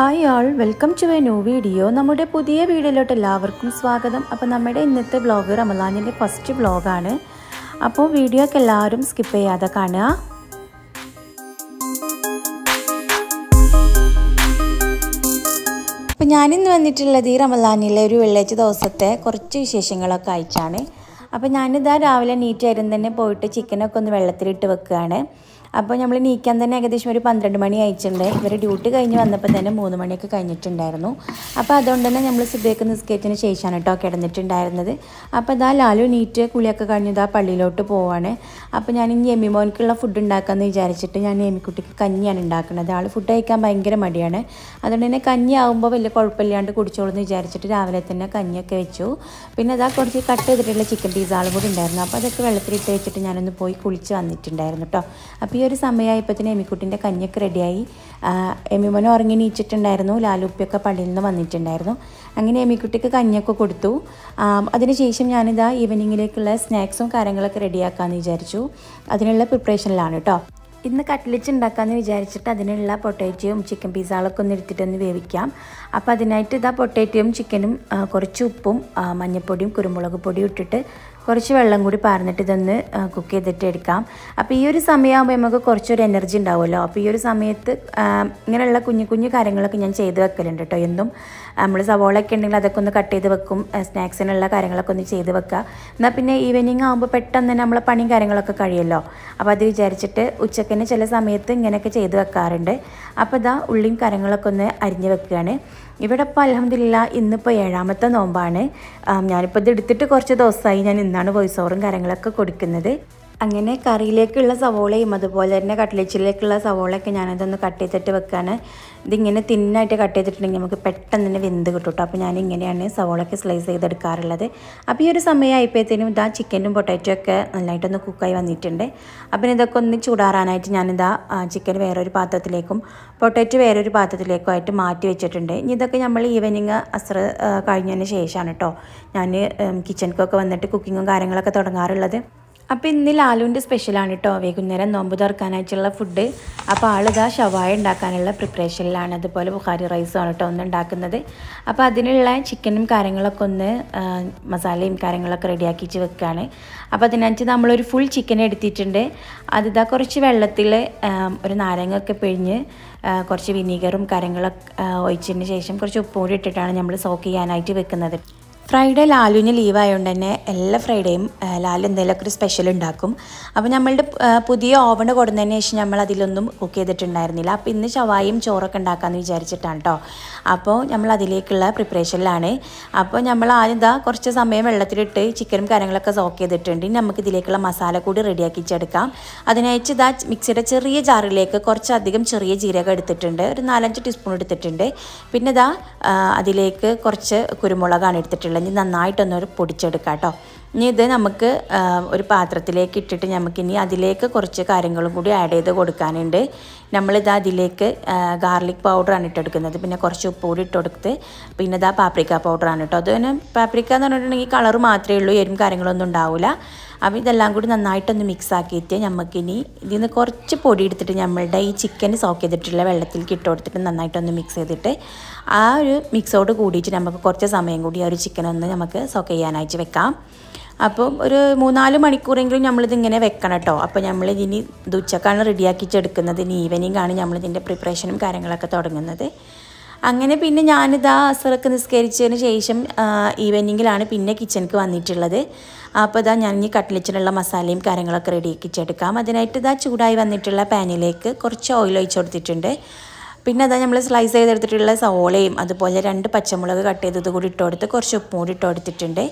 hi all welcome to a new video നമ്മുടെ പുതിയ വീഡിയോയിലോട്ട് എല്ലാവർക്കും സ്വാഗതം അപ്പോൾ നമ്മുടെ ഇന്നത്തെ ബ്ലോഗ് റമലാനിൻ്റെ ഫസ്റ്റ് ബ്ലോഗാണ് അപ്പോൾ വീഡിയോയൊക്കെ എല്ലാവരും സ്കിപ്പ് ചെയ്യാതെ കാണുക അപ്പോൾ ഞാനിന്ന് വന്നിട്ടുള്ളത് ഈ റമലാനിലെ ഒരു വെള്ളിയാഴ്ച ദിവസത്തെ കുറച്ച് വിശേഷങ്ങളൊക്കെ അയച്ചാണ് അപ്പോൾ ഞാനിതാ രാവിലെ നീറ്റായിരുന്നു തന്നെ പോയിട്ട് ചിക്കനൊക്കെ ഒന്ന് വെള്ളത്തിലിട്ട് വെക്കുകയാണ് അപ്പോൾ നമ്മൾ നീക്കാൻ തന്നെ ഏകദേശം ഒരു പന്ത്രണ്ട് മണി അയച്ചിട്ടുണ്ട് ഇവർ ഡ്യൂട്ടി കഴിഞ്ഞ് വന്നപ്പോൾ തന്നെ മൂന്ന് മണിയൊക്കെ കഴിഞ്ഞിട്ടുണ്ടായിരുന്നു അപ്പോൾ അതുകൊണ്ട് തന്നെ നമ്മൾ സുബേക്ക് നിസ്കേറ്റിന് ശേഷമാണ് കേട്ടോ കിടന്നിട്ടുണ്ടായിരുന്നത് അപ്പോൾ അതാ ലാലു നീറ്റ് കുളിയൊക്കെ കഴിഞ്ഞത് ആ പള്ളിയിലോട്ട് പോവാണ് അപ്പോൾ ഞാൻ ഇനി എമ്മി മോനിക്കുള്ള ഫുഡ് ഉണ്ടാക്കാമെന്ന് വിചാരിച്ചിട്ട് ഞാൻ എമ്മിക്കുട്ടിക്ക് കഞ്ഞിയാണ് ഉണ്ടാക്കുന്നത് ആൾ ഫുഡ് കഴിക്കാൻ ഭയങ്കര മടിയാണ് അതുകൊണ്ട് തന്നെ കഞ്ഞി ആകുമ്പോൾ വലിയ കുഴപ്പമില്ലാണ്ട് കുടിച്ചോളൂ എന്ന് വിചാരിച്ചിട്ട് രാവിലെ തന്നെ കഞ്ഞിയൊക്കെ വെച്ചു പിന്നെ അതാ കുറച്ച് കട്ട് ചെയ്തിട്ടുള്ള ചിക്കൻ പീസാളും കൂടി ഉണ്ടായിരുന്നു അപ്പോൾ അതൊക്കെ വെള്ളത്തിലിട്ട് വെച്ചിട്ട് ഞാനൊന്ന് പോയി കുളിച്ച് വന്നിട്ടുണ്ടായിരുന്നു കേട്ടോ അപ്പോൾ ഒരു സമയമായപ്പോഴത്തേന് എമിക്കുട്ടിൻ്റെ കഞ്ഞൊക്കെ റെഡിയായി എമിമോൻ ഉറങ്ങി നീച്ചിട്ടുണ്ടായിരുന്നു ലാലുപ്പിയൊക്കെ പള്ളിയിൽ നിന്ന് വന്നിട്ടുണ്ടായിരുന്നു അങ്ങനെ എമിക്കുട്ടിക്ക് കഞ്ഞൊക്കെ കൊടുത്തു അതിനുശേഷം ഞാനിതാ ഈവനിങ്ങിലേക്കുള്ള സ്നാക്സും കാര്യങ്ങളൊക്കെ റെഡിയാക്കാമെന്ന് വിചാരിച്ചു അതിനുള്ള പ്രിപ്പറേഷനിലാണ് കേട്ടോ ഇന്ന് കട്ട്ലറ്റ് ഉണ്ടാക്കാമെന്ന് വിചാരിച്ചിട്ട് അതിനുള്ള പൊട്ടാറ്റോയും ചിക്കൻ പിസ്സകളൊക്കെ ഒന്ന് എടുത്തിട്ടൊന്ന് വേവിക്കാം അപ്പോൾ അതിനായിട്ട് ഇതാ പൊട്ടാറ്റോയും ചിക്കനും കുറച്ച് ഉപ്പും മഞ്ഞൾപ്പൊടിയും കുരുമുളക് പൊടിയും ഇട്ടിട്ട് കുറച്ച് വെള്ളം കൂടി പാർന്നിട്ട് ഇതൊന്ന് കുക്ക് ചെയ്തിട്ട് എടുക്കാം അപ്പോൾ ഈ ഒരു സമയമാകുമ്പോൾ നമുക്ക് കുറച്ചൊരു എനർജി ഉണ്ടാവുമല്ലോ അപ്പോൾ ഈ ഒരു സമയത്ത് ഇങ്ങനെയുള്ള കുഞ്ഞു കുഞ്ഞു കാര്യങ്ങളൊക്കെ ഞാൻ ചെയ്ത് വെക്കലുണ്ട് കേട്ടോ എന്നും നമ്മൾ സവോളൊക്കെ ഉണ്ടെങ്കിൽ അതൊക്കെ ഒന്ന് കട്ട് ചെയ്ത് വെക്കും സ്നാക്സിനുള്ള കാര്യങ്ങളൊക്കെ ഒന്ന് ചെയ്ത് വെക്കുക എന്നാൽ പിന്നെ ഈവനിങ് ആകുമ്പോൾ പെട്ടെന്ന് തന്നെ നമ്മളെ പണിയും കാര്യങ്ങളൊക്കെ കഴിയല്ലോ അപ്പോൾ അത് വിചാരിച്ചിട്ട് ഉച്ചക്കന്നെ ചില സമയത്ത് ഇങ്ങനെയൊക്കെ ചെയ്ത് വെക്കാറുണ്ട് അപ്പോൾ ഇതാ ഉള്ളിയും കാര്യങ്ങളൊക്കെ ഒന്ന് അരിഞ്ഞ് വെക്കുകയാണ് ഇവിടെ ഇപ്പോൾ അലഹമില്ല ഇന്നിപ്പോൾ ഏഴാമത്തെ നോമ്പാണ് ഞാനിപ്പോൾ ഇത് എടുത്തിട്ട് കുറച്ച് ദിവസമായി ഞാൻ ഇന്നാണ് വോയിസ് ഓവറും കാര്യങ്ങളൊക്കെ കൊടുക്കുന്നത് അങ്ങനെ കറിയിലേക്കുള്ള സവോളയും അതുപോലെ തന്നെ കട്ട്ലേറ്റിലേക്കുള്ള സവോളയൊക്കെ ഞാനതൊന്ന് കട്ട് ചെയ്തിട്ട് വെക്കാണ് ഇതിങ്ങനെ തിന്നായിട്ട് കട്ട് ചെയ്തിട്ടുണ്ടെങ്കിൽ നമുക്ക് പെട്ടെന്ന് തന്നെ വെന്ത് കിട്ടും കേട്ടോ അപ്പോൾ ഞാൻ ഇങ്ങനെയാണ് സവോളയ്ക്ക് സ്ലൈസ് ചെയ്തെടുക്കാറുള്ളത് അപ്പോൾ ഈ ഒരു സമയമായപ്പോഴത്തേനും ഇതാ ചിക്കനും പൊട്ടാറ്റോ ഒക്കെ നന്നായിട്ടൊന്ന് കുക്കായി വന്നിട്ടുണ്ട് അപ്പോൾ ഇതൊക്കെ ഒന്ന് ചൂടാറാനായിട്ട് ഞാനിതാ ചിക്കൻ വേറൊരു പാത്രത്തിലേക്കും പൊട്ടാറ്റോ വേറൊരു പാത്രത്തിലേക്കും ആയിട്ട് മാറ്റി വെച്ചിട്ടുണ്ട് ഇനി ഇതൊക്കെ നമ്മൾ ഈവനിങ് അസ്ര കഴിഞ്ഞതിന് ശേഷമാണ് കേട്ടോ ഞാൻ കിച്ചണിക്കൊക്കെ വന്നിട്ട് കുക്കിങ്ങും കാര്യങ്ങളൊക്കെ തുടങ്ങാറുള്ളത് അപ്പോൾ ഇന്ന് ലാലുവിൻ്റെ സ്പെഷ്യലാണ് കേട്ടോ വൈകുന്നേരം നോമ്പ് തുറക്കാനായിട്ടുള്ള ഫുഡ് അപ്പോൾ ആളിതാ ഷവായ ഉണ്ടാക്കാനുള്ള പ്രിപ്പറേഷനിലാണ് അതുപോലെ ബുഖാരി റൈസുമാണ് കേട്ടോ ഒന്ന് ഉണ്ടാക്കുന്നത് അപ്പോൾ അതിനുള്ള ചിക്കനും കാര്യങ്ങളൊക്കെ ഒന്ന് മസാലയും കാര്യങ്ങളൊക്കെ റെഡിയാക്കി വെച്ച് വെക്കുകയാണ് അപ്പോൾ അതിനകത്ത് നമ്മളൊരു ഫുൾ ചിക്കൻ എടുത്തിട്ടുണ്ട് അതിതാ കുറച്ച് വെള്ളത്തിൽ ഒരു നാരങ്ങയൊക്കെ പിഴിഞ്ഞ് കുറച്ച് വിനീഗറും കാര്യങ്ങളൊക്കെ ഒഴിച്ചതിന് ശേഷം കുറച്ച് കൂടി ഇട്ടിട്ടാണ് നമ്മൾ സോക്ക് ചെയ്യാനായിട്ട് വെക്കുന്നത് ഫ്രൈഡേ ലാലുവിന് ലീവായതുകൊണ്ട് തന്നെ എല്ലാ ഫ്രൈഡേയും ലാലു എന്തെങ്കിലുമൊക്കെ ഒരു സ്പെഷ്യൽ ഉണ്ടാക്കും അപ്പോൾ നമ്മളുടെ പുതിയ ഓവൺ കൊടുന്നതിന് ശേഷം നമ്മൾ അതിലൊന്നും കുക്ക് ചെയ്തിട്ടുണ്ടായിരുന്നില്ല അപ്പോൾ ഇന്ന് ചവായും ചോറൊക്കെ ഉണ്ടാക്കാമെന്ന് വിചാരിച്ചിട്ടാണ് കേട്ടോ അപ്പോൾ നമ്മൾ അതിലേക്കുള്ള പ്രിപ്പറേഷനിലാണ് അപ്പോൾ നമ്മൾ ആദ്യം എന്താ കുറച്ച് സമയം വെള്ളത്തിലിട്ട് ചിക്കനും കാര്യങ്ങളൊക്കെ സോക്ക് ചെയ്തിട്ടുണ്ട് നമുക്ക് ഇതിലേക്കുള്ള മസാല കൂടി റെഡിയാക്കിച്ചെടുക്കാം അതിനയച്ച് ഇതാ മിക്സിയുടെ ചെറിയ ജാറിലേക്ക് കുറച്ചധികം ചെറിയ ജീരകം എടുത്തിട്ടുണ്ട് ഒരു നാലഞ്ച് ടീസ്പൂൺ എടുത്തിട്ടുണ്ട് പിന്നെ ഇതാ അതിലേക്ക് കുറച്ച് കുരുമുളകാണ് എടുത്തിട്ടുള്ളത് ഇളഞ്ഞ് നന്നായിട്ടൊന്ന് പൊടിച്ചെടുക്കാം കേട്ടോ ഇനി ഇത് നമുക്ക് ഒരു പാത്രത്തിലേക്ക് ഇട്ടിട്ട് നമുക്കിനി അതിലേക്ക് കുറച്ച് കാര്യങ്ങളും കൂടി ആഡ് ചെയ്ത് കൊടുക്കാനുണ്ട് നമ്മളിത് അതിലേക്ക് ഗാർലിക് പൗഡറാണ് ഇട്ടെടുക്കുന്നത് പിന്നെ കുറച്ച് ഉപ്പ് കൂടി ഇട്ടെടുത്ത് പിന്നെ ഇതാ പാപ്രിക്ക പൗഡറാണ് കേട്ടോ അതിന് പാപ്രിക്ക എന്ന് പറഞ്ഞിട്ടുണ്ടെങ്കിൽ കളർ മാത്രമേ ഉള്ളൂ എരും കാര്യങ്ങളൊന്നും ഉണ്ടാവില്ല അപ്പോൾ ഇതെല്ലാം കൂടി നന്നായിട്ടൊന്ന് മിക്സ് ആക്കിയിട്ട് നമുക്കിനി ഇതിൽ നിന്ന് കുറച്ച് പൊടി എടുത്തിട്ട് നമ്മളുടെ ഈ ചിക്കൻ സോക്ക് ചെയ്തിട്ടുള്ള വെള്ളത്തിൽ കിട്ടുകൊടുത്തിട്ട് നന്നായിട്ടൊന്ന് മിക്സ് ചെയ്തിട്ട് ആ ഒരു മിക്സോട് കൂടിയിട്ട് നമുക്ക് കുറച്ച് സമയം കൂടി ആ ഒരു ചിക്കൻ ഒന്ന് നമുക്ക് സോക്ക് ചെയ്യാനായിട്ട് വെക്കാം അപ്പോൾ ഒരു മൂന്നാല് മണിക്കൂറെങ്കിലും നമ്മളിതിങ്ങനെ വെക്കണം കേട്ടോ അപ്പോൾ നമ്മൾ ഇനി ഉച്ചക്കാണ് റെഡിയാക്കിച്ചെടുക്കുന്നത് ഇനി ഈവനിങ്ങാണ് ആണ് നമ്മളിതിൻ്റെ പ്രിപ്പറേഷനും കാര്യങ്ങളൊക്കെ തുടങ്ങുന്നത് അങ്ങനെ പിന്നെ ഞാനിതാ അസറൊക്കെ നിസ്കരിച്ചതിന് ശേഷം ഈവനിങ്ങിലാണ് പിന്നെ കിച്ചണിക്ക് വന്നിട്ടുള്ളത് അപ്പോൾ ഇതാ ഞാൻ ഈ കട്ട്ലറ്റിനുള്ള മസാലയും കാര്യങ്ങളൊക്കെ റെഡിയാക്കിച്ചെടുക്കാം അതിനായിട്ട് ഇതാ ചൂടായി വന്നിട്ടുള്ള പാനിലേക്ക് കുറച്ച് ഓയിൽ ഒഴിച്ചു കൊടുത്തിട്ടുണ്ട് പിന്നെ അതാ നമ്മൾ സ്ലൈസ് ചെയ്തെടുത്തിട്ടുള്ള സോളയും അതുപോലെ രണ്ട് പച്ചമുളക് കട്ട് ചെയ്തത് കൂടി ഇട്ട് കൊടുത്ത് കുറച്ച് ഉപ്പും കൂടി ഇട്ട് കൊടുത്തിട്ടുണ്ട്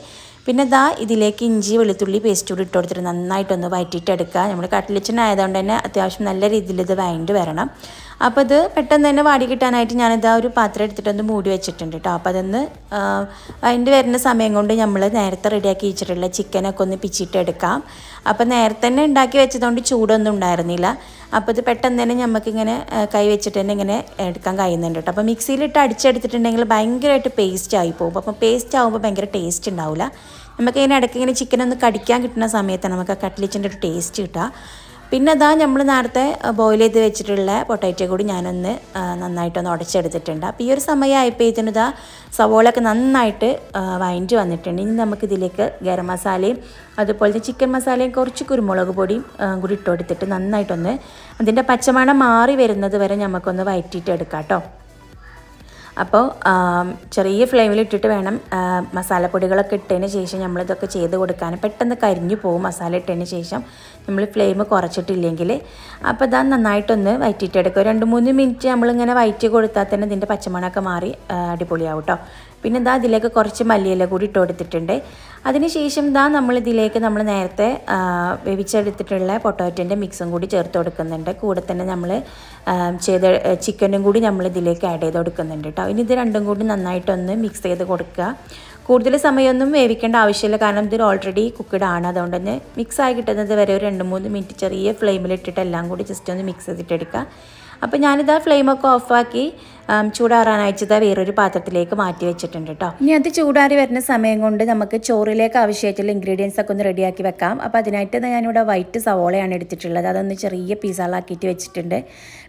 പിന്നെ ഇതാ ഇതിലേക്ക് ഇഞ്ചി വെളുത്തുള്ളി പേസ്റ്റ് കൂടി ഇട്ട് കൊടുത്തിട്ട് നന്നായിട്ടൊന്ന് വയറ്റിയിട്ടെടുക്കുക നമ്മൾ കട്ട്ലറ്റിനായതുകൊണ്ട് തന്നെ അത്യാവശ്യം നല്ല രീതിയിൽ ഇത് വേണ്ടി വരണം അപ്പോൾ ഇത് പെട്ടെന്ന് തന്നെ വാടി കിട്ടാനായിട്ട് ഞാനിത് ആ ഒരു പാത്രം എടുത്തിട്ടൊന്ന് മൂടി വെച്ചിട്ടുണ്ട് കേട്ടോ അപ്പോൾ അതൊന്ന് അതിൻ്റെ വരുന്ന സമയം കൊണ്ട് നമ്മൾ നേരത്തെ റെഡിയാക്കി വെച്ചിട്ടുള്ള ചിക്കനൊക്കെ ഒന്ന് പിച്ചിട്ടെടുക്കാം എടുക്കാം അപ്പോൾ നേരത്തെ തന്നെ ഉണ്ടാക്കി വെച്ചതുകൊണ്ട് ചൂടൊന്നും ഉണ്ടായിരുന്നില്ല അപ്പോൾ ഇത് പെട്ടെന്ന് തന്നെ നമുക്കിങ്ങനെ കൈ വെച്ചിട്ട് തന്നെ ഇങ്ങനെ എടുക്കാൻ കഴിയുന്നുണ്ട് കേട്ടോ അപ്പോൾ മിക്സിയിലിട്ട് അടിച്ചെടുത്തിട്ടുണ്ടെങ്കിൽ ഭയങ്കരമായിട്ട് പേസ്റ്റ് ആയി പോകും അപ്പം പേസ്റ്റ് ആകുമ്പോൾ ഭയങ്കര ടേസ്റ്റ് ഉണ്ടാവില്ല നമുക്ക് ഇങ്ങനെ ഇടയ്ക്ക് ഇങ്ങനെ ചിക്കൻ ഒന്ന് കടിക്കാൻ കിട്ടുന്ന സമയത്ത് നമുക്ക് കട്ട്ലിച്ചിൻ്റെ ഒരു ടേസ്റ്റ് കിട്ടുക പിന്നെ അതാ നമ്മൾ നേരത്തെ ബോയിൽ ചെയ്ത് വെച്ചിട്ടുള്ള പൊട്ടാറ്റോ കൂടി ഞാനൊന്ന് നന്നായിട്ടൊന്ന് ഉടച്ചെടുത്തിട്ടുണ്ട് അപ്പോൾ ഈ ഒരു സമയമായപ്പോഴത്തേനും ഇതാ സവോളൊക്കെ നന്നായിട്ട് വൈൻഡ് വന്നിട്ടുണ്ട് ഇനി നമുക്കിതിലേക്ക് ഗരം മസാലയും അതുപോലെ തന്നെ ചിക്കൻ മസാലയും കുറച്ച് കുരുമുളക് പൊടിയും കൂടി ഇട്ടുകൊടുത്തിട്ട് നന്നായിട്ടൊന്ന് അതിൻ്റെ പച്ചമണം മാറി വരുന്നത് വരെ നമുക്കൊന്ന് വയറ്റിയിട്ട് എടുക്കാം കേട്ടോ അപ്പോൾ ചെറിയ ഫ്ലെയിമിൽ ഇട്ടിട്ട് വേണം മസാലപ്പൊടികളൊക്കെ ഇട്ടതിന് ശേഷം നമ്മളിതൊക്കെ ചെയ്ത് കൊടുക്കാൻ പെട്ടെന്ന് കരിഞ്ഞു പോകും മസാല ഇട്ടതിന് ശേഷം നമ്മൾ ഫ്ലെയിം കുറച്ചിട്ടില്ലെങ്കിൽ അപ്പോൾ ഇതാ നന്നായിട്ടൊന്ന് വയറ്റിയിട്ടെടുക്കും രണ്ട് മൂന്ന് മിനിറ്റ് നമ്മളിങ്ങനെ വയറ്റി കൊടുത്താൽ തന്നെ ഇതിൻ്റെ പച്ചമണമൊക്കെ മാറി അടിപൊളിയാവും കേട്ടോ പിന്നെ ഇതാ ഇതിലേക്ക് കുറച്ച് മല്ലിയില കൂടി ഇട്ട് കൊടുത്തിട്ടുണ്ട് അതിനുശേഷം ഇതാ നമ്മൾ ഇതിലേക്ക് നമ്മൾ നേരത്തെ വേവിച്ചെടുത്തിട്ടുള്ള പൊട്ടാറ്റോൻ്റെ മിക്സും കൂടി ചേർത്ത് കൊടുക്കുന്നുണ്ട് കൂടെ തന്നെ നമ്മൾ ചെയ്ത് ചിക്കനും കൂടി നമ്മൾ ഇതിലേക്ക് ആഡ് ചെയ്ത് കൊടുക്കുന്നുണ്ട് കേട്ടോ ഇനി ഇത് രണ്ടും കൂടി നന്നായിട്ടൊന്ന് മിക്സ് ചെയ്ത് കൊടുക്കുക കൂടുതൽ സമയമൊന്നും വേവിക്കേണ്ട ആവശ്യമില്ല കാരണം ഇതൊരു ഓൾറെഡി കുക്ക്ഡ് ആണ് അതുകൊണ്ട് തന്നെ മിക്സ് ആയി കിട്ടുന്നത് വരെ ഒരു രണ്ട് മൂന്ന് മിനിറ്റ് ചെറിയ ഫ്ലെയിമിലിട്ടിട്ട് എല്ലാം കൂടി ജസ്റ്റ് ഒന്ന് മിക്സ് ചെയ്തിട്ടെടുക്കുക അപ്പോൾ ഞാനിതാ ഫ്ലെയിമൊക്കെ ഓഫാക്കി ചൂടാറാൻ അയച്ചത് വേറൊരു പാത്രത്തിലേക്ക് മാറ്റി വെച്ചിട്ടുണ്ട് കേട്ടോ ഇനി അത് ചൂടാറി വരുന്ന സമയം കൊണ്ട് നമുക്ക് ചോറിലേക്ക് ആവശ്യമായിട്ടുള്ള ഇൻഗ്രീഡിയൻസ് ഒക്കെ ഒന്ന് റെഡിയാക്കി വെക്കാം അപ്പോൾ അതിനായിട്ട് ഞാനിവിടെ വൈറ്റ് സവോളയാണ് എടുത്തിട്ടുള്ളത് അതൊന്ന് ചെറിയ പീസുകളാക്കിയിട്ട് വെച്ചിട്ടുണ്ട്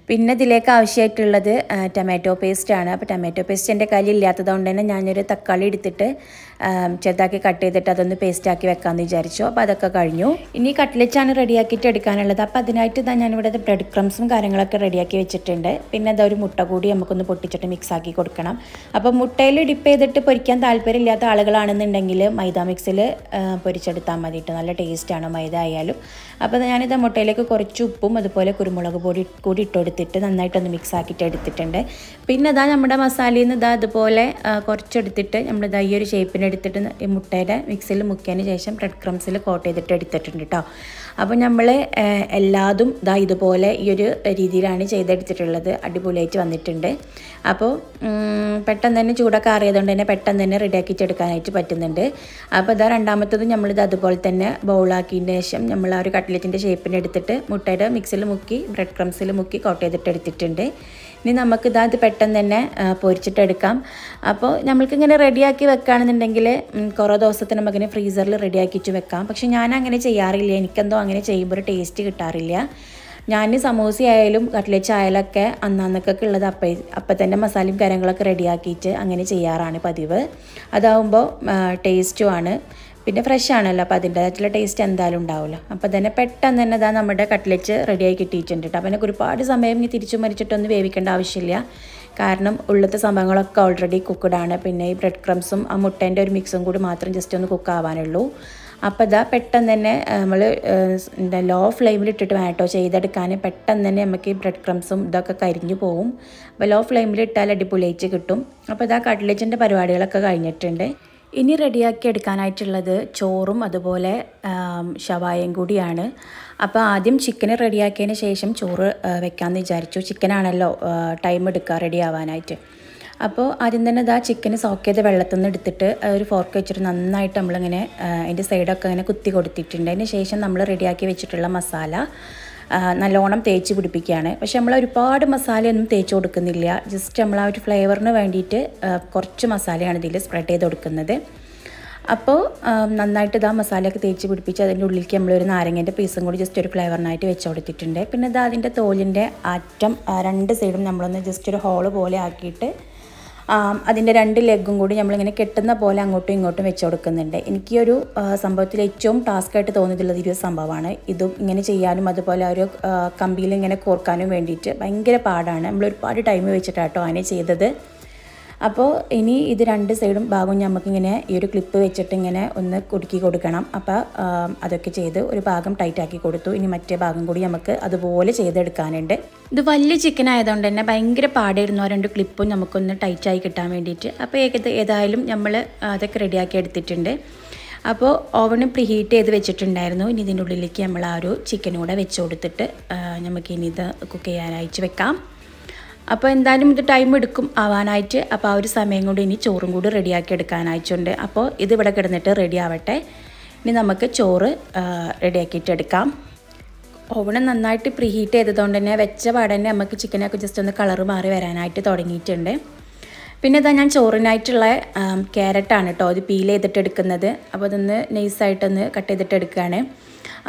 പിന്നെ ഇതിലേക്ക് ആവശ്യമായിട്ടുള്ളത് ടൊമാറ്റോ പേസ്റ്റാണ് അപ്പോൾ ടൊമാറ്റോ പേസ്റ്റ് എൻ്റെ കയ്യിൽ ഇല്ലാത്തത് കൊണ്ട് തന്നെ ഞാനൊരു തക്കാളി എടുത്തിട്ട് ചെറുതാക്കി കട്ട് ചെയ്തിട്ട് അതൊന്ന് പേസ്റ്റ് ആക്കി വെക്കാമെന്ന് വിചാരിച്ചു അപ്പോൾ അതൊക്കെ കഴിഞ്ഞു ഇനി കട്ട്ലറ്റാണ് റെഡിയാക്കിയിട്ട് എടുക്കാനുള്ളത് അപ്പോൾ അതിനായിട്ട് ഇതാ ഞാനിവിടെ ബ്രെഡ് ക്രംസും കാര്യങ്ങളൊക്കെ റെഡിയാക്കി വെച്ചിട്ടുണ്ട് പിന്നെ ഇതാ ഒരു മുട്ട കൂടി നമുക്കൊന്ന് പൊട്ടിച്ചിട്ട് മിക്സ് ആക്കി കൊടുക്കണം അപ്പോൾ മുട്ടയിൽ ഡിപ്പ് ചെയ്തിട്ട് പൊരിക്കാൻ താല്പര്യമില്ലാത്ത ആളുകളാണെന്നുണ്ടെങ്കിൽ മൈദ മിക്സിൽ പൊരിച്ചെടുത്താൽ മതി നല്ല ടേസ്റ്റാണ് മൈദ ആയാലും അപ്പോൾ ഞാനിത് മുട്ടയിലേക്ക് കുറച്ച് ഉപ്പും അതുപോലെ കുരുമുളക് പൊടി കൂടി ഇട്ടുകൊടുത്തിട്ട് നന്നായിട്ടൊന്ന് മിക്സ് ആക്കിയിട്ട് എടുത്തിട്ടുണ്ട് പിന്നെ ഇതാ നമ്മുടെ മസാലയിൽ നിന്ന് ഇതാ അതുപോലെ കുറച്ചെടുത്തിട്ട് നമ്മളിതാ ഈ ഒരു ഷേപ്പിന് എടുത്തിട്ട് ഈ മുട്ടയുടെ മിക്സിയിൽ മുക്കിയതിന് ശേഷം ബ്രെഡ് ക്രംസിൽ കോട്ട് ചെയ്തിട്ട് എടുത്തിട്ടുണ്ട് കേട്ടോ അപ്പോൾ നമ്മൾ എല്ലാതും ഇതാ ഇതുപോലെ ഈ ഒരു രീതിയിലാണ് ചെയ്തെടുത്തിട്ടുള്ളത് അടിപൊളിയായിട്ട് വന്നിട്ടുണ്ട് അപ്പോൾ പെട്ടെന്ന് തന്നെ ചൂടൊക്കെ അറിയതുകൊണ്ട് തന്നെ പെട്ടെന്ന് തന്നെ റെഡിയാക്കിയിട്ട് എടുക്കാനായിട്ട് പറ്റുന്നുണ്ട് അപ്പോൾ ഇതാ രണ്ടാമത്തത് നമ്മളിത് അതുപോലെ തന്നെ ബൗളാക്കിയതിന് ശേഷം നമ്മൾ ആ ഒരു കട്ട്ലറ്റിൻ്റെ ഷേപ്പിന് എടുത്തിട്ട് മുട്ടയുടെ മിക്സിൽ മുക്കി ബ്രെഡ് ക്രംസിൽ മുക്കി കോട്ട് ചെയ്തിട്ട് എടുത്തിട്ടുണ്ട് ഇനി നമുക്ക് ഇതാ ഇത് പെട്ടെന്ന് തന്നെ പൊരിച്ചിട്ടെടുക്കാം അപ്പോൾ നമ്മൾക്കിങ്ങനെ റെഡിയാക്കി വെക്കുകയാണെന്നുണ്ടെങ്കിൽ കുറേ ദിവസത്തിന് നമുക്കിങ്ങനെ ഫ്രീസറിൽ റെഡിയാക്കിയിട്ട് വെക്കാം പക്ഷേ ഞാൻ അങ്ങനെ ചെയ്യാറില്ല എനിക്കെന്തോ അങ്ങനെ ചെയ്യുമ്പോൾ ഒരു ടേസ്റ്റ് കിട്ടാറില്ല ഞാൻ സമൂസ ആയാലും കട്ട്ലറ്റ് ആയാലൊക്കെ അന്നന്നൊക്കെ ഉള്ളത് അപ്പം അപ്പം തന്നെ മസാലയും കാര്യങ്ങളൊക്കെ റെഡിയാക്കിയിട്ട് അങ്ങനെ ചെയ്യാറാണ് പതിവ് അതാവുമ്പോൾ ടേസ്റ്റുമാണ് പിന്നെ ഫ്രഷ് ആണല്ലോ അപ്പോൾ അതിൻ്റെതായിട്ടുള്ള ടേസ്റ്റ് എന്തായാലും ഉണ്ടാവില്ല അപ്പോൾ തന്നെ പെട്ടെന്ന് തന്നെ ഇതാ നമ്മുടെ കട്ട്ലറ്റ് റെഡിയായി കിട്ടിയിട്ടുണ്ട് കേട്ടോ അപ്പോൾ എനിക്ക് ഒരുപാട് സമയം ഇനി തിരിച്ചു മരിച്ചിട്ടൊന്നും വേവിക്കേണ്ട ആവശ്യമില്ല കാരണം ഉള്ളത്തെ സംഭവങ്ങളൊക്കെ ഓൾറെഡി കുക്കഡാണ് പിന്നെ ഈ ബ്രെഡ് ക്രംസും ആ മുട്ടേൻ്റെ ഒരു മിക്സും കൂടി മാത്രം ജസ്റ്റ് ഒന്ന് കുക്ക് ആവാനുള്ളൂ അപ്പോൾ ഇതാ പെട്ടെന്ന് തന്നെ നമ്മൾ എന്താ ലോ ഫ്ലെയിമിൽ ഇട്ടിട്ട് വേണ്ടോ ചെയ്തെടുക്കാൻ പെട്ടെന്ന് തന്നെ നമുക്ക് ഈ ബ്രെഡ് ക്രംസും ഇതൊക്കെ കരിഞ്ഞു പോവും അപ്പോൾ ലോ ഫ്ലെയിമിൽ ഇട്ടാൽ അടിപൊളിയിച്ച് കിട്ടും അപ്പോൾ ഇതാ കട്ട്ലറ്റിൻ്റെ പരിപാടികളൊക്കെ കഴിഞ്ഞിട്ടുണ്ട് ഇനി റെഡിയാക്കി എടുക്കാനായിട്ടുള്ളത് ചോറും അതുപോലെ ഷവായയും കൂടിയാണ് അപ്പോൾ ആദ്യം ചിക്കൻ റെഡിയാക്കിയതിന് ശേഷം ചോറ് വെക്കാമെന്ന് വിചാരിച്ചു ചിക്കനാണല്ലോ ടൈം എടുക്കുക റെഡി ആവാനായിട്ട് അപ്പോൾ ആദ്യം തന്നെ ഇതാ ചിക്കൻ സോക്ക് ചെയ്ത് വെള്ളത്തിൽ നിന്ന് എടുത്തിട്ട് ഒരു ഫോർക്ക് വെച്ചിട്ട് നന്നായിട്ട് നമ്മളിങ്ങനെ അതിൻ്റെ സൈഡൊക്കെ ഇങ്ങനെ കുത്തി കൊടുത്തിട്ടുണ്ട് അതിന് ശേഷം നമ്മൾ റെഡിയാക്കി വെച്ചിട്ടുള്ള മസാല നല്ലോണം തേച്ച് പിടിപ്പിക്കുകയാണ് പക്ഷെ നമ്മൾ ഒരുപാട് മസാലയൊന്നും തേച്ച് കൊടുക്കുന്നില്ല ജസ്റ്റ് നമ്മൾ ആ ഒരു ഫ്ലേവറിന് വേണ്ടിയിട്ട് കുറച്ച് മസാലയാണ് ഇതിൽ സ്പ്രെഡ് ചെയ്ത് കൊടുക്കുന്നത് അപ്പോൾ നന്നായിട്ട് ഇതാ മസാലയൊക്കെ തേച്ച് പിടിപ്പിച്ച് അതിൻ്റെ ഉള്ളിലേക്ക് നമ്മളൊരു നാരങ്ങേൻ്റെ പീസും കൂടി ജസ്റ്റ് ഒരു ഫ്ലേവറിനായിട്ട് വെച്ച് കൊടുത്തിട്ടുണ്ട് പിന്നെ ഇതാ അതിൻ്റെ തോലിൻ്റെ അറ്റം രണ്ട് സൈഡും നമ്മളൊന്ന് ജസ്റ്റ് ഒരു ഹോള് പോലെ ആക്കിയിട്ട് അതിൻ്റെ രണ്ട് ലെഗും കൂടി നമ്മളിങ്ങനെ കെട്ടുന്ന പോലെ അങ്ങോട്ടും ഇങ്ങോട്ടും വെച്ച് കൊടുക്കുന്നുണ്ട് എനിക്ക് ഒരു സംഭവത്തിൽ ഏറ്റവും ടാസ്ക് ആയിട്ട് തോന്നിയിട്ടുള്ളത് ഇരുപത് സംഭവമാണ് ഇതും ഇങ്ങനെ ചെയ്യാനും അതുപോലെ ഒരു കമ്പിയിൽ ഇങ്ങനെ കോർക്കാനും വേണ്ടിയിട്ട് ഭയങ്കര പാടാണ് നമ്മൾ ഒരുപാട് ടൈം വെച്ചിട്ടാട്ടോ ആന ചെയ്തത് അപ്പോൾ ഇനി ഇത് രണ്ട് സൈഡും ഭാഗവും നമുക്കിങ്ങനെ ഈ ഒരു ക്ലിപ്പ് വെച്ചിട്ട് ഇങ്ങനെ ഒന്ന് കുടുക്കി കൊടുക്കണം അപ്പോൾ അതൊക്കെ ചെയ്ത് ഒരു ഭാഗം ടൈറ്റാക്കി കൊടുത്തു ഇനി മറ്റേ ഭാഗം കൂടി നമുക്ക് അതുപോലെ ചെയ്തെടുക്കാനുണ്ട് ഇത് വലിയ ചിക്കൻ ആയതുകൊണ്ട് തന്നെ ഭയങ്കര പാടായിരുന്നു ആ രണ്ട് ക്ലിപ്പും നമുക്കൊന്ന് ടൈറ്റായി കിട്ടാൻ വേണ്ടിയിട്ട് അപ്പോൾ ഏകദ ഏതായാലും നമ്മൾ അതൊക്കെ റെഡിയാക്കി എടുത്തിട്ടുണ്ട് അപ്പോൾ ഓവൺ പ്രീഹീറ്റ് ചെയ്ത് വെച്ചിട്ടുണ്ടായിരുന്നു ഇനി ഇതിൻ്റെ ഉള്ളിലേക്ക് നമ്മൾ ആ ഒരു ചിക്കനും കൂടെ വെച്ച് കൊടുത്തിട്ട് നമുക്കിനി ഇത് കുക്ക് ചെയ്യാനായിട്ട് വെക്കാം അപ്പോൾ എന്തായാലും ഇത് ടൈം എടുക്കും ആവാനായിട്ട് അപ്പോൾ ആ ഒരു സമയം കൊണ്ട് ഇനി ചോറും കൂടി റെഡിയാക്കി എടുക്കാനായിട്ടുണ്ട് അപ്പോൾ ഇത് ഇവിടെ കിടന്നിട്ട് റെഡി ആവട്ടെ ഇനി നമുക്ക് ചോറ് റെഡിയാക്കിയിട്ട് എടുക്കാം ഓവണ് നന്നായിട്ട് പ്രീ ഹീറ്റ് ചെയ്തതുകൊണ്ട് തന്നെ വെച്ച തന്നെ നമുക്ക് ചിക്കനൊക്കെ ജസ്റ്റ് ഒന്ന് കളറ് മാറി വരാനായിട്ട് തുടങ്ങിയിട്ടുണ്ട് പിന്നെ ഇതാ ഞാൻ ചോറിനായിട്ടുള്ള ക്യാരറ്റാണ് കേട്ടോ അത് പീൽ ചെയ്തിട്ട് എടുക്കുന്നത് അപ്പോൾ അതൊന്ന് നെയ്സായിട്ടൊന്ന് കട്ട് ചെയ്തിട്ട് എടുക്കുകയാണ്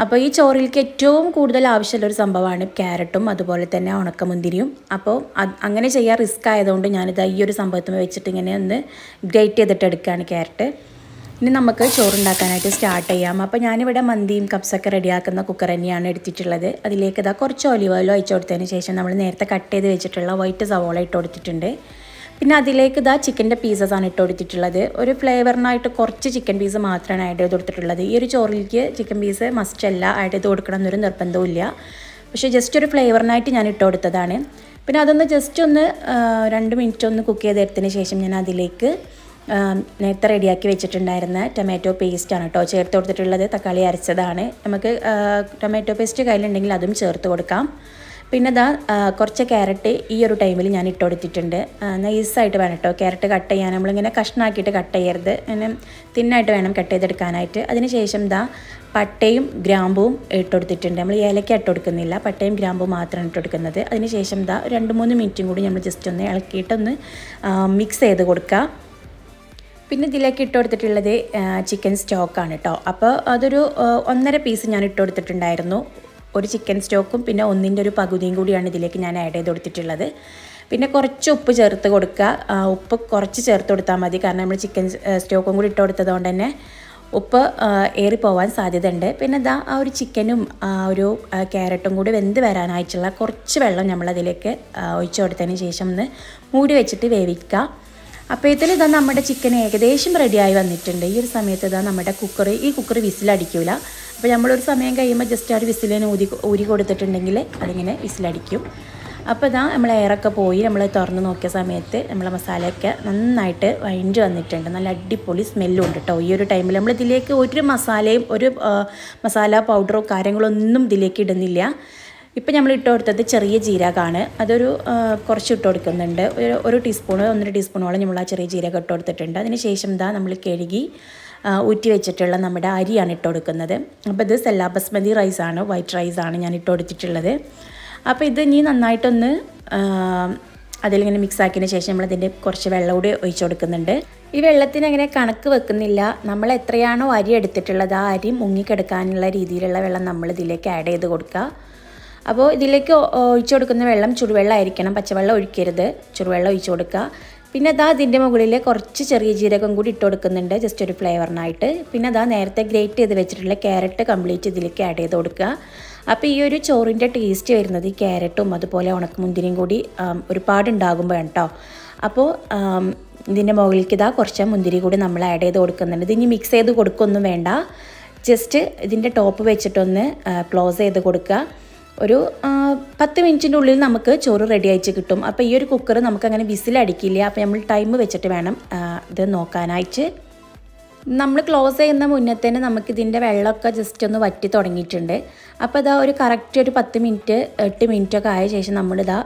അപ്പോൾ ഈ ചോറിലേക്ക് ഏറ്റവും കൂടുതൽ ആവശ്യമുള്ള ഒരു സംഭവമാണ് ക്യാരറ്റും അതുപോലെ തന്നെ ഉണക്കമുന്തിരിയും അപ്പോൾ അങ്ങനെ ചെയ്യാൻ റിസ്ക് ആയതുകൊണ്ട് ഞാനിത് ഈ ഒരു സംഭവത്തിൽ വെച്ചിട്ട് ഇങ്ങനെ ഒന്ന് ഗ്രേറ്റ് ചെയ്തിട്ട് എടുക്കുകയാണ് ക്യാരറ്റ് ഇനി നമുക്ക് ചോറുണ്ടാക്കാനായിട്ട് സ്റ്റാർട്ട് ചെയ്യാം അപ്പോൾ ഞാനിവിടെ മന്തിയും കപ്സൊക്കെ റെഡിയാക്കുന്ന കുക്കർ തന്നെയാണ് എടുത്തിട്ടുള്ളത് അതിലേക്ക് ഇതാ കുറച്ച് ഒലിവ് ഓയിലോ അയച്ചു കൊടുത്തതിന് ശേഷം നമ്മൾ നേരത്തെ കട്ട് ചെയ്ത് വെച്ചിട്ടുള്ള വൈറ്റ് സവോള ഇട്ട് കൊടുത്തിട്ടുണ്ട് പിന്നെ അതിലേക്ക് ഇതാ ചിക്കൻ്റെ പീസസാണ് ഇട്ട് കൊടുത്തിട്ടുള്ളത് ഒരു ഫ്ലേവറിനായിട്ട് കുറച്ച് ചിക്കൻ പീസ് മാത്രമാണ് ആഡ് ചെയ്ത് കൊടുത്തിട്ടുള്ളത് ഈ ഒരു ചോറിലേക്ക് ചിക്കൻ പീസ് മസ്റ്റ് അല്ല ആഡ് ചെയ്ത് കൊടുക്കണം എന്നൊരു നിർബന്ധവും ഇല്ല പക്ഷേ ജസ്റ്റ് ഒരു ഫ്ലേവറിനായിട്ട് ഞാൻ ഇട്ട് കൊടുത്തതാണ് പിന്നെ അതൊന്ന് ജസ്റ്റ് ഒന്ന് രണ്ട് മിനിറ്റ് ഒന്ന് കുക്ക് ചെയ്തെടുത്തതിന് ശേഷം ഞാൻ അതിലേക്ക് നേരത്തെ റെഡിയാക്കി വെച്ചിട്ടുണ്ടായിരുന്ന ടൊമാറ്റോ പേസ്റ്റാണ് കേട്ടോ ചേർത്ത് കൊടുത്തിട്ടുള്ളത് തക്കാളി അരച്ചതാണ് നമുക്ക് ടൊമാറ്റോ പേസ്റ്റ് കയ്യിലുണ്ടെങ്കിൽ അതും ചേർത്ത് കൊടുക്കാം പിന്നെ ദാ കുറച്ച് ക്യാരറ്റ് ഈ ഒരു ടൈമിൽ ഞാൻ ഇട്ട് കൊടുത്തിട്ടുണ്ട് നൈസായിട്ട് വേണം കേട്ടോ ക്യാരറ്റ് കട്ട് ചെയ്യാൻ നമ്മളിങ്ങനെ കഷ്ണാക്കിയിട്ട് കട്ട് ചെയ്യരുത് അങ്ങനെ തിന്നായിട്ട് വേണം കട്ട് ചെയ്തെടുക്കാനായിട്ട് അതിനുശേഷം ദാ പട്ടയും ഗ്രാമ്പും ഇട്ട് കൊടുത്തിട്ടുണ്ട് നമ്മൾ ഏലക്ക ഇട്ട് കൊടുക്കുന്നില്ല പട്ടയും ഗ്രാമ്പും മാത്രമാണ് ഇട്ട് കൊടുക്കുന്നത് അതിനുശേഷം ദാ രണ്ട് മൂന്ന് മിനിറ്റും കൂടി നമ്മൾ ജസ്റ്റ് ഒന്ന് ഇളക്കിയിട്ടൊന്ന് മിക്സ് ചെയ്ത് കൊടുക്കുക പിന്നെ ഇതിലേക്ക് ഇട്ട് കൊടുത്തിട്ടുള്ളത് ചിക്കൻ സ്റ്റോക്കാണ് കേട്ടോ അപ്പോൾ അതൊരു ഒന്നര പീസ് ഞാൻ ഇട്ട് കൊടുത്തിട്ടുണ്ടായിരുന്നു ഒരു ചിക്കൻ സ്റ്റോക്കും പിന്നെ ഒന്നിൻ്റെ ഒരു പകുതിയും കൂടിയാണ് ഇതിലേക്ക് ഞാൻ ആഡ് ചെയ്ത് കൊടുത്തിട്ടുള്ളത് പിന്നെ കുറച്ച് ഉപ്പ് ചേർത്ത് കൊടുക്കുക ഉപ്പ് കുറച്ച് ചേർത്ത് കൊടുത്താൽ മതി കാരണം നമ്മൾ ചിക്കൻ സ്റ്റോക്കും കൂടി ഇട്ട് കൊടുത്തതുകൊണ്ട് തന്നെ ഉപ്പ് ഏറിപ്പോവാൻ സാധ്യതയുണ്ട് പിന്നെ ഇതാ ആ ഒരു ചിക്കനും ഒരു ക്യാരറ്റും കൂടി വെന്ത് വരാനായിട്ടുള്ള കുറച്ച് വെള്ളം നമ്മളതിലേക്ക് ഒഴിച്ചു കൊടുത്തതിന് ശേഷം ഒന്ന് മൂടി വെച്ചിട്ട് വേവിക്കുക അപ്പോൾ ഇതിൽ ഇതാ നമ്മുടെ ചിക്കൻ ഏകദേശം റെഡിയായി വന്നിട്ടുണ്ട് ഈ ഒരു സമയത്ത് ഇതാ നമ്മുടെ കുക്കർ ഈ കുക്കർ വിസിലടിക്കില്ല അപ്പോൾ നമ്മളൊരു സമയം കഴിയുമ്പോൾ ജസ്റ്റ് ആ ഒരു വിസിലിന് ഊതി ഊരി കൊടുത്തിട്ടുണ്ടെങ്കിൽ അതിങ്ങനെ വിസിലടിക്കും അപ്പോൾ ഇതാ നമ്മൾ എയറൊക്കെ പോയി നമ്മൾ തുറന്ന് നോക്കിയ സമയത്ത് നമ്മളെ മസാലയൊക്കെ നന്നായിട്ട് വഴിഞ്ഞ് വന്നിട്ടുണ്ട് നല്ല അടിപൊളി സ്മെല്ലും ഉണ്ട് കേട്ടോ ഈ ഒരു ടൈമിൽ നമ്മൾ ഇതിലേക്ക് ഒരു മസാലയും ഒരു മസാല പൗഡറോ കാര്യങ്ങളോ ഒന്നും ഇതിലേക്ക് ഇടുന്നില്ല ഇപ്പം നമ്മൾ ഇട്ട് കൊടുത്തത് ചെറിയ ജീരകമാണ് അതൊരു കുറച്ച് ഇട്ട് കൊടുക്കുന്നുണ്ട് ഒരു ഒരു ടീസ്പൂൺ ഒന്നര ടീസ്പൂണോളം നമ്മൾ ആ ചെറിയ ജീരകം ഇട്ട് കൊടുത്തിട്ടുണ്ട് അതിന് ശേഷം ഇതാ നമ്മൾ കഴുകി ഊറ്റി വെച്ചിട്ടുള്ള നമ്മുടെ അരിയാണ് ഇട്ട് കൊടുക്കുന്നത് അപ്പോൾ ഇത് സെല്ലാ ബസ്മതി റൈസാണ് വൈറ്റ് റൈസാണ് ഞാൻ ഇട്ട് കൊടുത്തിട്ടുള്ളത് അപ്പോൾ ഇത് ഇനി നന്നായിട്ടൊന്ന് അതിലിങ്ങനെ മിക്സ് ആക്കിയതിന് ശേഷം നമ്മളതിൻ്റെ കുറച്ച് വെള്ളം കൂടി ഒഴിച്ചു കൊടുക്കുന്നുണ്ട് ഈ വെള്ളത്തിന് അങ്ങനെ കണക്ക് വെക്കുന്നില്ല നമ്മൾ എത്രയാണോ അരി എടുത്തിട്ടുള്ളത് ആ അരി മുങ്ങിക്കെടുക്കാനുള്ള രീതിയിലുള്ള വെള്ളം നമ്മൾ ഇതിലേക്ക് ആഡ് ചെയ്ത് കൊടുക്കുക അപ്പോൾ ഇതിലേക്ക് ഒഴിച്ചു കൊടുക്കുന്ന വെള്ളം ചുടുവെള്ളം ആയിരിക്കണം പച്ചവെള്ളം ഒഴിക്കരുത് ചുടുവെള്ളം ഒഴിച്ചു കൊടുക്കുക പിന്നെ അതാ ഇതിൻ്റെ മുകളിൽ കുറച്ച് ചെറിയ ജീരകം കൂടി ഇട്ട് കൊടുക്കുന്നുണ്ട് ജസ്റ്റ് ഒരു ഫ്ലേവറിനായിട്ട് പിന്നെ അതാ നേരത്തെ ഗ്രേറ്റ് ചെയ്ത് വെച്ചിട്ടുള്ള ക്യാരറ്റ് കംപ്ലീറ്റ് ഇതിലേക്ക് ആഡ് ചെയ്ത് കൊടുക്കുക അപ്പോൾ ഈ ഒരു ചോറിൻ്റെ ടേസ്റ്റ് വരുന്നത് ഈ ക്യാരറ്റും അതുപോലെ ഉണക്കമുന്തിരിയും കൂടി ഒരുപാട് ഉണ്ടാകുമ്പോഴാണ് കേട്ടോ അപ്പോൾ ഇതിൻ്റെ മുകളിലേക്ക് ഇതാ കുറച്ച് മുന്തിരി കൂടി നമ്മൾ ആഡ് ചെയ്ത് കൊടുക്കുന്നുണ്ട് ഇതിനി മിക്സ് ചെയ്ത് കൊടുക്കൊന്നും വേണ്ട ജസ്റ്റ് ഇതിൻ്റെ ടോപ്പ് വെച്ചിട്ടൊന്ന് ക്ലോസ് ചെയ്ത് കൊടുക്കുക ഒരു പത്ത് മിനിറ്റിൻ്റെ ഉള്ളിൽ നമുക്ക് ചോറ് റെഡി അയച്ച് കിട്ടും അപ്പോൾ ഈ ഒരു കുക്കർ നമുക്കങ്ങനെ വിസിലടിക്കില്ല അപ്പോൾ നമ്മൾ ടൈം വെച്ചിട്ട് വേണം ഇത് നോക്കാനായിട്ട് നമ്മൾ ക്ലോസ് ചെയ്യുന്ന മുന്നേ തന്നെ നമുക്കിതിൻ്റെ വെള്ളമൊക്കെ ജസ്റ്റ് ഒന്ന് വറ്റി തുടങ്ങിയിട്ടുണ്ട് അപ്പോൾ ഇതാ ഒരു കറക്റ്റ് ഒരു പത്ത് മിനിറ്റ് എട്ട് മിനിറ്റ് ഒക്കെ ആയ ശേഷം നമ്മളിതാ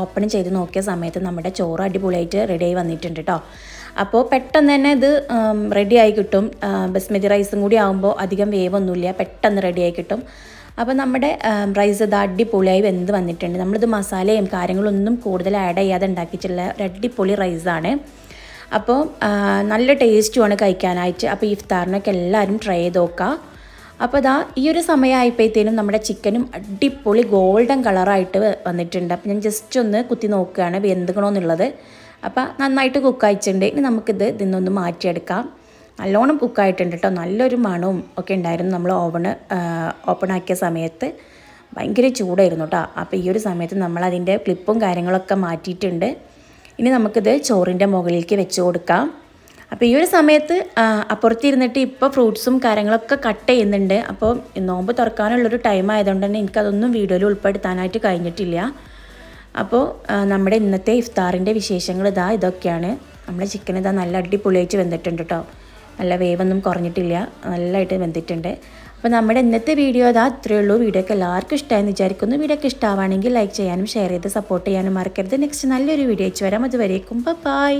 ഓപ്പൺ ചെയ്ത് നോക്കിയ സമയത്ത് നമ്മുടെ ചോറ് അടിപൊളിയായിട്ട് റെഡി ആയി വന്നിട്ടുണ്ട് കേട്ടോ അപ്പോൾ പെട്ടെന്ന് തന്നെ ഇത് റെഡി ആയി കിട്ടും ബസ്മതി റൈസും കൂടി ആകുമ്പോൾ അധികം വേവൊന്നുമില്ല പെട്ടെന്ന് റെഡിയായി കിട്ടും അപ്പോൾ നമ്മുടെ റൈസ് ഇത് അടിപൊളിയായി വെന്ത് വന്നിട്ടുണ്ട് നമ്മളിത് മസാലയും കാര്യങ്ങളൊന്നും കൂടുതൽ ആഡ് ചെയ്യാതെ ഉണ്ടാക്കിയിട്ടുള്ള ഒരു അടിപൊളി റൈസാണ് അപ്പോൾ നല്ല ടേസ്റ്റുമാണ് കഴിക്കാനായിട്ട് അപ്പോൾ ഇഫ്താറിനൊക്കെ എല്ലാവരും ട്രൈ ചെയ്ത് നോക്കുക അപ്പോൾ ഇതാ ഈ ഒരു സമയമായപ്പോഴത്തേനും നമ്മുടെ ചിക്കനും അടിപൊളി ഗോൾഡൻ കളറായിട്ട് വന്നിട്ടുണ്ട് അപ്പോൾ ഞാൻ ജസ്റ്റ് ഒന്ന് കുത്തി നോക്കുകയാണ് വെന്തുകണമെന്നുള്ളത് അപ്പോൾ നന്നായിട്ട് കുക്ക് അയച്ചിട്ടുണ്ട് ഇനി നമുക്കിത് നിന്നൊന്ന് മാറ്റിയെടുക്കാം നല്ലോണം കുക്കായിട്ടുണ്ട് കേട്ടോ നല്ലൊരു മണവും ഒക്കെ ഉണ്ടായിരുന്നു നമ്മൾ ഓവണ് ഓപ്പൺ ആക്കിയ സമയത്ത് ഭയങ്കര ചൂടായിരുന്നു കേട്ടോ അപ്പോൾ ഈ ഒരു സമയത്ത് നമ്മൾ അതിൻ്റെ ക്ലിപ്പും കാര്യങ്ങളൊക്കെ മാറ്റിയിട്ടുണ്ട് ഇനി നമുക്കിത് ചോറിൻ്റെ മുകളിലേക്ക് വെച്ച് കൊടുക്കാം അപ്പോൾ ഈ ഒരു സമയത്ത് അപ്പുറത്തിരുന്നിട്ട് ഇപ്പോൾ ഫ്രൂട്ട്സും കാര്യങ്ങളൊക്കെ കട്ട് ചെയ്യുന്നുണ്ട് അപ്പോൾ നോമ്പ് തുറക്കാനുള്ളൊരു ടൈം ആയതുകൊണ്ട് തന്നെ എനിക്കതൊന്നും വീഡിയോയിൽ ഉൾപ്പെടുത്താനായിട്ട് കഴിഞ്ഞിട്ടില്ല അപ്പോൾ നമ്മുടെ ഇന്നത്തെ ഇഫ്താറിൻ്റെ വിശേഷങ്ങൾ ഇതാ ഇതൊക്കെയാണ് നമ്മുടെ ചിക്കൻ ഇതാ നല്ല അടിപൊളിയായിട്ട് വെന്തിട്ടുണ്ട് കേട്ടോ നല്ല വേവൊന്നും കുറഞ്ഞിട്ടില്ല നല്ലതായിട്ട് വെന്തിട്ടുണ്ട് അപ്പോൾ നമ്മുടെ ഇന്നത്തെ വീഡിയോ അതാ അത്രയേ ഉള്ളൂ വീഡിയോ ഒക്കെ എല്ലാവർക്കും ഇഷ്ടമായെന്ന് വിചാരിക്കുന്നു വീഡിയോ ഒക്കെ ഇഷ്ടമാണെങ്കിൽ ലൈക്ക് ചെയ്യാനും ഷെയർ ചെയ്ത് സപ്പോർട്ട് ചെയ്യാനും മറക്കരുത് നെക്സ്റ്റ് നല്ലൊരു വീഡിയോ അയച്ചു വരാം അതുവരേക്കും ബൈ